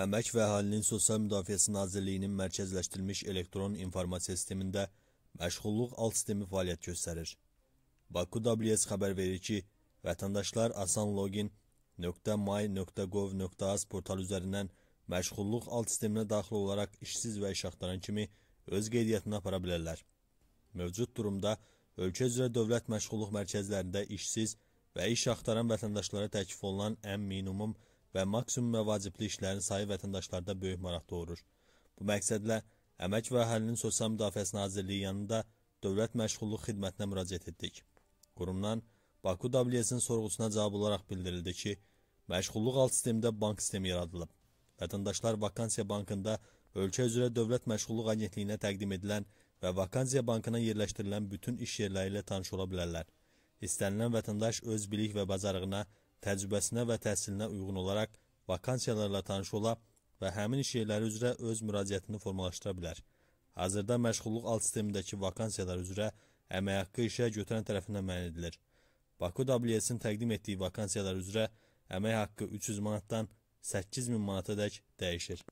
Əmək və Əhalinin Sosial Müdafiəsi Nazirliyinin mərkəzləşdirilmiş elektron informasiya sistemində məşğulluq alt sistemi fəaliyyət göstərir. Baku WS xəbər verir ki, vətəndaşlar asan login .my.gov.az portalı üzərindən məşğulluq alt sisteminə daxil olaraq işsiz və iş axtaran kimi öz qeydiyyatını apara bilərlər. Mövcud durumda ölkə üzrə dövlət məşğulluq mərkəzlərində işsiz və iş axtaran vətəndaşlara təklif olunan ən minimum və maksimum məvacibli işlərin sayı vətəndaşlarda böyük maraq doğurur. Bu məqsədlə Əmək və Əhalinin Sosial Müdafiəsi Nazirliyi yanında Dövlət Məşğulluq Xidmətinə müraciət etdik. Qurumdan Baku WS-in sorğusuna cavab olaraq bildirildi ki, məşğulluq alt sistemində bank sistemi yaradılıb. Vətəndaşlar vakansiya bankında ölkə üzrə Dövlət Məşğulluq Agentliyinə təqdim edilən və vakansiya bankına yerləşdirilən bütün iş yerləri ilə tanış ola bilərlər. İstənilən vətəndaş öz bilik və bacarığına təcrübəsinə və təhsilinə uyğun olaraq vakansiyalarla tanış ola və həmin iş yerləri üzrə öz müraciətini formalaşdıra bilər. Hazırda məşğulluq alt sistemindəki vakansiyalar üzrə əmək haqqı işə götürən tərəfindən müəyyən edilir. Baku WS-in təqdim etdiyi vakansiyalar üzrə əmək haqqı 300 manatdan 8000 manata dək dəyişir.